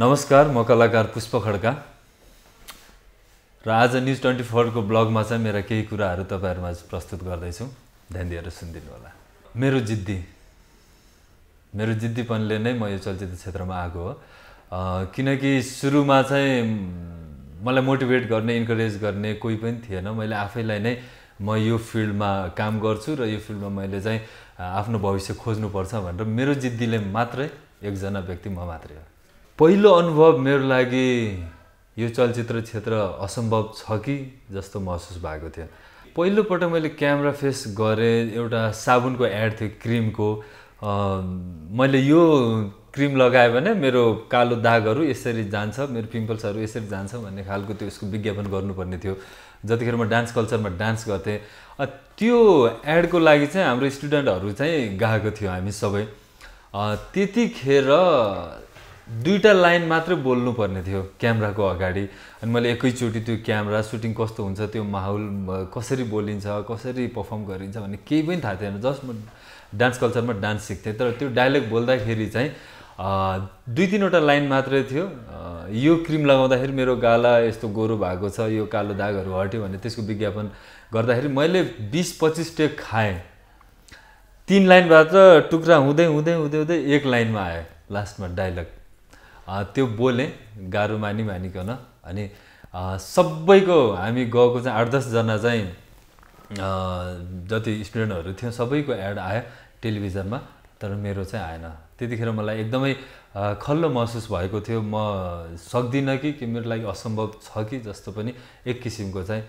नमस्कार म कलाकार पुष्प खड्का र आज न्युज ट्वेन्टी फोरको ब्लगमा चाहिँ मेरा केही कुराहरू तपाईँहरूमा प्रस्तुत गर्दैछु ध्यान दिएर सुनिदिनु होला मेरो जिद्दी मेरो जिद्दीपनले नै म यो चलचित्र क्षेत्रमा आएको हो किनकि सुरुमा चाहिँ मलाई मोटिभेट गर्ने इन्करेज गर्ने कोही पनि थिएन मैले आफैलाई नै म यो फिल्डमा काम गर्छु र यो फिल्डमा मैले चाहिँ आफ्नो भविष्य खोज्नुपर्छ भनेर मेरो जिद्दीले मात्रै एकजना व्यक्ति म मात्रै हो पहिलो अनुभव मेरो लागि यो चलचित्र क्षेत्र असम्भव छ कि जस्तो महसुस भएको थियो पहिलोपटक मैले क्यामेरा फेस गरेँ एउटा साबुनको एड थियो क्रिमको मैले यो क्रिम लगाएँ भने मेरो कालो दागहरू यसरी जान्छ मेरो पिम्पल्सहरू यसरी जान्छ भन्ने खालको त्यो यसको विज्ञापन गर्नुपर्ने थियो जतिखेर म डान्स कल्चरमा डान्स गर्थेँ त्यो एडको लागि चाहिँ हाम्रो स्टुडेन्टहरू चाहिँ गएको थियो हामी सबै त्यतिखेर दुईवटा लाइन मात्रै बोल्नुपर्ने थियो क्यामेराको अगाडि अनि मैले एकैचोटि त्यो क्यामेरा सुटिङ कस्तो हुन्छ त्यो माहौल कसरी बोलिन्छ कसरी पर्फर्म गरिन्छ भन्ने केही पनि थाहा थिएन जस्ट म डान्स कल्चरमा डान्स सिक्थेँ तर त्यो डायलग बोल्दाखेरि चाहिँ दुई तिनवटा लाइन मात्रै थियो यो क्रिम लगाउँदाखेरि मेरो गाला यस्तो गोरो भएको छ यो कालो दागहरू हट्यो भने त्यसको विज्ञापन गर्दाखेरि मैले बिस पच्चिस टेक खाएँ तिन लाइनबाट टुक्रा हुँदै हुँदै हुँदै हुँदै एक लाइनमा आएँ लास्टमा डायलग त्यो बोलेँ गाह्रो मानि मानिकन अनि सबैको हामी गएको चाहिँ आठ दसजना चाहिँ जति स्टुडेन्टहरू थियो सबैको एड आयो टेलिभिजनमा तर मेरो चाहिँ आएन त्यतिखेर मलाई एकदमै खल्लो महसुस भएको थियो म सक्दिनँ कि कि मेरो लागि असम्भव छ कि जस्तो पनि एक किसिमको चाहिँ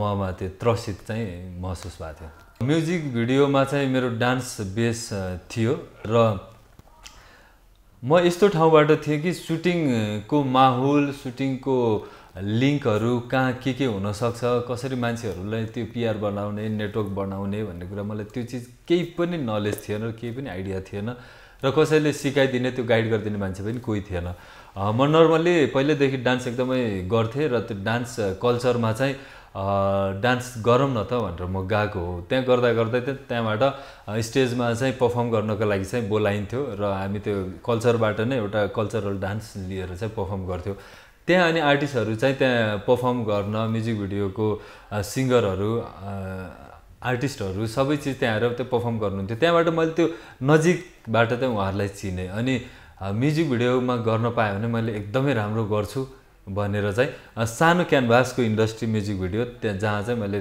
ममा त्यो त्रसित चाहिँ महसुस भएको थियो म्युजिक भिडियोमा चाहिँ मेरो डान्स बेस थियो र म यस्तो ठाउँबाट थिएँ कि सुटिङको माहौल सुटिङको लिङ्कहरू कहाँ के के हुनसक्छ कसरी मान्छेहरूलाई त्यो पिआर बनाउने नेटवर्क बनाउने भन्ने कुरा मलाई त्यो चिज केही पनि नलेज थिएन केही पनि आइडिया थिएन र कसैले सिकाइदिने त्यो गाइड गरिदिने मान्छे पनि कोही थिएन म नर्मल्ली पहिल्यैदेखि डान्स एकदमै गर्थेँ र त्यो डान्स कल्चरमा चाहिँ डान्स गरौँ न त भनेर म गएको हो त्यहाँ गर्दा गर्दै त्यहाँबाट स्टेजमा चाहिँ पर्फर्म गर्नको लागि चाहिँ बोलाइन्थ्यो र हामी त्यो कल्चरबाट नै एउटा कल्चरल डान्स लिएर चाहिँ पर्फर्म गर्थ्यो त्यहाँ अनि आर्टिस्टहरू चाहिँ त्यहाँ पर्फर्म गर्न म्युजिक भिडियोको सिङ्गरहरू आर्टिस्टहरू सबै चिज त्यहाँ आएर त्यो पर्फर्म गर्नुहुन्थ्यो त्यहाँबाट मैले त्यो नजिकबाट चाहिँ उहाँहरूलाई चिनेँ अनि म्युजिक भिडियोमा गर्न पाएँ भने मैले एकदमै राम्रो गर्छु भनेर चाहिँ सानो क्यानभासको इन्डस्ट्री म्युजिक भिडियो त्यहाँ जहाँ चाहिँ मैले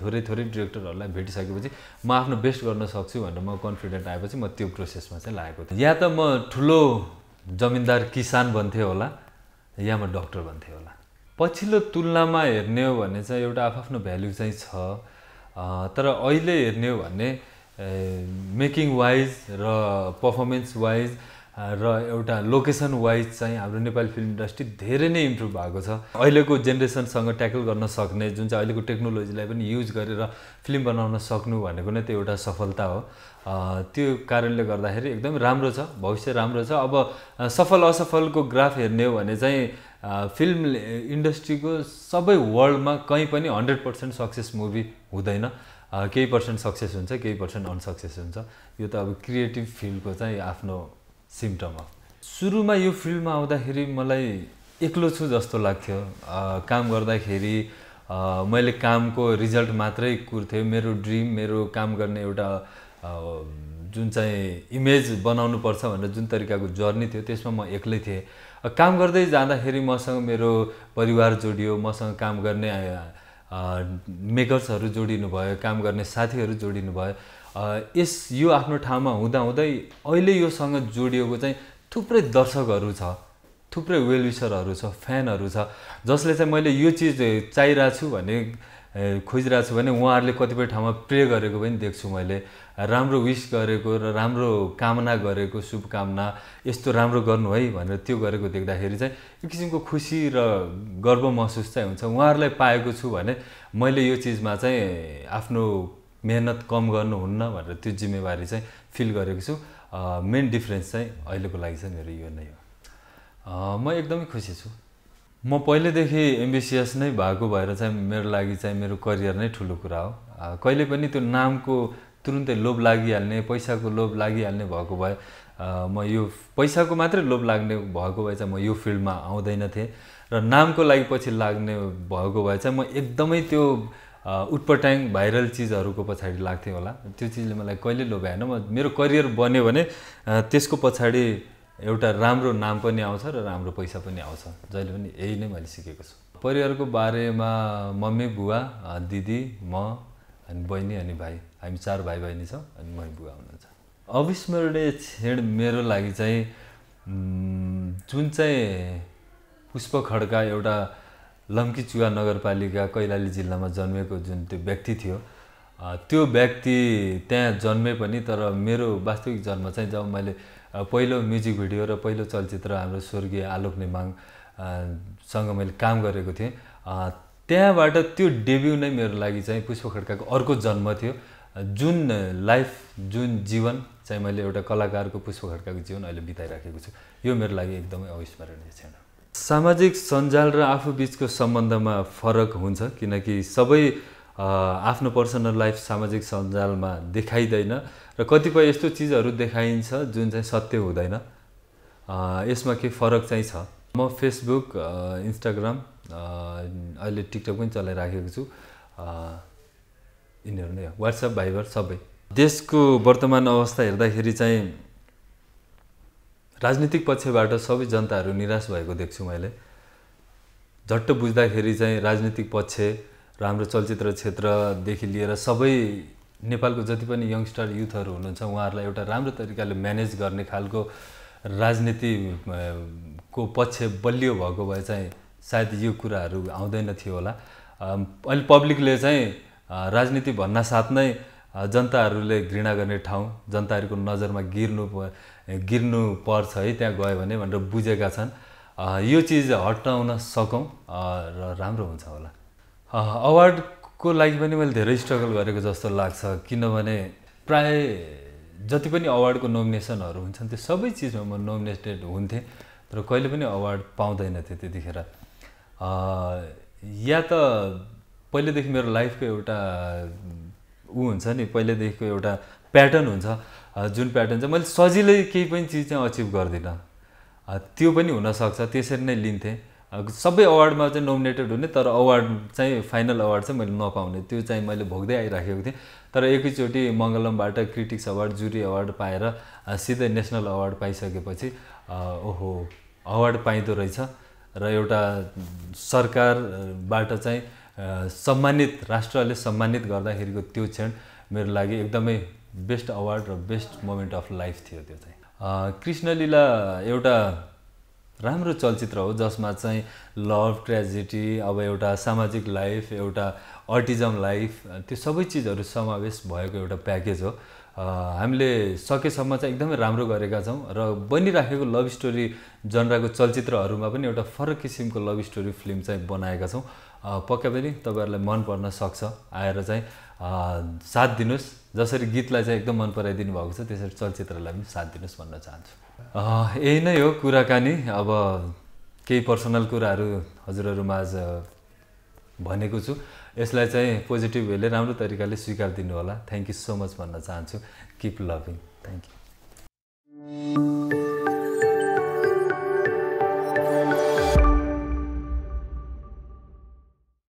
थोरै थोरै डिरेक्टरहरूलाई भेटिसकेपछि म आफ्नो बेस्ट गर्न सक्छु भनेर म कन्फिडेन्ट आएपछि म त्यो प्रोसेसमा चाहिँ लागेको थिएँ या त म ठुलो जमिनदार किसान भन्थेँ होला या म डक्टर भन्थेँ होला पछिल्लो तुलनामा हेर्ने हो भने चाहिँ एउटा आफआफ्नो भ्याल्यु चाहिँ छ तर अहिले हेर्ने हो भने मेकिङ वाइज र पर्फर्मेन्स वाइज र एउटा लोकेसन वाइज चाहिँ हाम्रो नेपाली फिल्म इन्डस्ट्री धेरै नै इम्प्रुभ भएको छ अहिलेको जेनेरेसनसँग ट्याकल गर्न सक्ने जुन चाहिँ अहिलेको टेक्नोलोजीलाई पनि युज गरेर फिल्म बनाउन सक्नु भनेको नै त्यो एउटा सफलता हो त्यो कारणले गर्दाखेरि एकदम राम्रो छ भविष्य राम्रो छ अब सफल असफलको ग्राफ हेर्ने हो भने चाहिँ फिल्म इन्डस्ट्रीको सबै वर्ल्डमा कहीँ पनि हन्ड्रेड पर्सेन्ट सक्सेस मुभी हुँदैन केही पर्सेन्ट सक्सेस हुन्छ केही पर्सेन्ट अनसक्सेस हुन्छ यो त अब क्रिएटिभ फिल्डको चाहिँ आफ्नो सिम्टम हो सुरुमा यो फिल्डमा आउँदाखेरि मलाई एक्लो छु जस्तो लाग्थ्यो काम गर्दाखेरि मैले कामको रिजल्ट मात्रै कुर्थेँ मेरो ड्रिम मेरो काम गर्ने एउटा जुन चाहिँ इमेज बनाउनु पर्छ भनेर जुन तरिकाको जर्नी थियो त्यसमा म एक्लै थिएँ काम गर्दै जाँदाखेरि मसँग मेरो परिवार जोडियो मसँग काम गर्ने मेकर्सहरू जोडिनु भयो काम गर्ने साथीहरू जोडिनु भयो यस यो आफ्नो ठाउँमा हुँदाहुँदै अहिले योसँग जोडिएको चाहिँ थुप्रै दर्शकहरू छ थुप्रै वेलविसरहरू छ फ्यानहरू छ जसले चाहिँ मैले यो चिज चाहिरहेको छु भने खोजिरहेको छु भने उहाँहरूले कतिपय ठाउँमा प्रे गरेको पनि देख्छु मैले राम्रो विस गरेको र राम्रो कामना गरेको शुभकामना यस्तो राम्रो गर्नु है भनेर त्यो गरेको देख्दाखेरि चाहिँ एक किसिमको खुसी र गर्व महसुस चाहिँ हुन्छ उहाँहरूलाई पाएको छु भने मैले यो चिजमा चाहिँ आफ्नो मेहनत कम गर्नुहुन्न भनेर त्यो जिम्मेवारी चाहिँ फिल गरेको छु मेन डिफ्रेन्स चाहिँ अहिलेको लागि चाहिँ मेरो यो नै हो म एकदमै खुसी छु म पहिल्यैदेखि एमबिसिएस नै भएको भएर चाहिँ मेरो लागि चाहिँ मेरो करियर नै ठुलो कुरा हो कहिले पनि त्यो नामको तुरुन्तै लोभ लागिहाल्ने पैसाको लोभ लागिहाल्ने भएको भए म यो पैसाको मात्रै लोभ लाग्ने भएको भए चाहिँ म यो फिल्डमा आउँदैन थिएँ र नामको लागि पछि लाग्ने भएको भए चाहिँ म एकदमै त्यो उटपट्याङ भाइरल चिजहरूको पछाडि लाग्थेँ होला त्यो चिजले मलाई कहिले लोभ्याएन म मेरो करियर बन्यो भने त्यसको पछाडि एउटा राम्रो नाम पनि आउँछ र राम्रो पैसा पनि आउँछ जहिले पनि यही नै मैले सिकेको छु परिवारको बारेमा मम्मी बुवा दिदी म अनि बहिनी अनि भाइ हामी चार भाइ बहिनी छौँ अनि मै बुवा हुनुहुन्छ अविस्मरणीय क्षण मेरो लागि चाहिँ जुन चाहिँ पुष्प खड्का एउटा लम्कीचुवा नगरपालिका कैलाली जिल्लामा जन्मेको जुन त्यो व्यक्ति थियो त्यो व्यक्ति त्यहाँ जन्मे पनि तर मेरो वास्तविक जन्म चाहिँ जब मैले पहिलो म्युजिक भिडियो र पहिलो चलचित्र हाम्रो स्वर्गीय आलोक नेमाङ मैले काम गरेको थिएँ त्यहाँबाट त्यो डेब्यु नै मेरो लागि चाहिँ पुष्प खड्काको अर्को जन्म थियो जुन लाइफ जुन जीवन चाहिँ मैले एउटा कलाकारको पुष्प खड्काको जीवन अहिले बिताइराखेको छु यो मेरो लागि एकदमै अविस्मरणीय छैन सामाजिक सञ्जाल र आफू बिचको सम्बन्धमा फरक हुन्छ किनकि सबै आफ्नो पर्सनल लाइफ सामाजिक सञ्जालमा देखाइँदैन र कतिपय यस्तो चिजहरू देखाइन्छ जुन चाहिँ सत्य हुँदैन यसमा के फरक चाहिँ छ म फेसबुक इन्स्टाग्राम अहिले टिकटक पनि चलाइराखेको छु यिनीहरू नै वाट्सएप भाइबर सबै देशको वर्तमान अवस्था हेर्दाखेरि चाहिँ राजनीतिक पक्षबाट सबै जनताहरू निराश भएको देख्छु मैले झट्ट बुझ्दाखेरि चाहिँ राजनीतिक पक्ष र हाम्रो चलचित्र क्षेत्रदेखि लिएर सबै नेपालको जति पनि यङस्टर युथहरू हुनुहुन्छ उहाँहरूलाई एउटा राम्रो तरिकाले म्यानेज गर्ने खालको राजनीति को पक्ष बलियो भएको भए चाहिँ सायद यो कुराहरू आउँदैन थियो होला अहिले पब्लिकले चाहिँ राजनीति भन्नासाथ नै जनताहरूले घृणा गर्ने ठाउँ जनताहरूको नजरमा गिर्नु गिर्नु पर्छ है त्यहाँ गयो भने भनेर बुझेका छन् यो चिज हटाउन सकौँ र राम्रो हुन्छ होला अवार्डको लागि पनि मैले धेरै स्ट्रगल गरेको जस्तो लाग्छ किनभने प्राय जति पनि अवार्डको नोमिनेसनहरू हुन्छन् त्यो सबै चिजमा म नोमिनेटेड हुन्थेँ तर कहिले पनि अवार्ड पाउँदैन थिएँ त्यतिखेर या त पहिलेदेखि मेरो लाइफको एउटा ऊ हुन्छ नि पहिल्यैदेखिको एउटा प्याटर्न हुन्छ जुन प्याटर्न चाहिँ मैले सजिलै केही पनि चिज चाहिँ अचिभ गर्दिनँ त्यो पनि हुनसक्छ त्यसरी नै लिन्थेँ सबै अवार्डमा चाहिँ नोमिनेटेड हुने तर अवार्ड चाहिँ फाइनल अवार्ड चाहिँ मैले नपाउने त्यो चाहिँ मैले भोग्दै आइराखेको थिएँ तर एकैचोटि मङ्गलमबाट क्रिटिक्स अवार्ड जुरी अवार्ड पाएर सिधै नेसनल अवार्ड पाइसकेपछि ओहो अवार्ड पाइँदो रहेछ र एउटा सरकारबाट चाहिँ सम्मानित राष्ट्रले सम्मानित गर्दाखेरिको त्यो क्षण मेरो लागि एकदमै बेस्ट अवार्ड र बेस्ट मोमेन्ट अफ लाइफ थियो त्यो चाहिँ कृष्णलीला एउटा राम्रो चलचित्र हो जसमा चाहिँ लभ ट्रेजेडी अब एउटा सामाजिक लाइफ एउटा अर्टिजम लाइफ त्यो सबै चिजहरू समावेश भएको एउटा प्याकेज हो हामीले सकेसम्म चाहिँ एकदमै राम्रो गरेका छौँ र बनिराखेको लभ स्टोरी जनराको चलचित्रहरूमा पनि एउटा फरक किसिमको लभ स्टोरी फिल्म चाहिँ बनाएका छौँ पक्कै पनि तपाईँहरूलाई मन पर्न सक्छ आएर चाहिँ साथ दिनुहोस् जसरी गीतलाई चाहिँ एकदम मन पराइदिनु भएको छ त्यसरी चलचित्रलाई पनि साथ दिनुहोस् भन्न चाहन्छु यही नै हो कुराकानी अब केही पर्सनल कुराहरू हजुरहरूमा आज भनेको छु यसलाई चाहिँ पोजिटिभ वेले राम्रो तरिकाले स्वीकार दिनु होला थ्याङ्क यू सो मच भन्न चाहन्छु किप लभिङ थ्याङ्क यू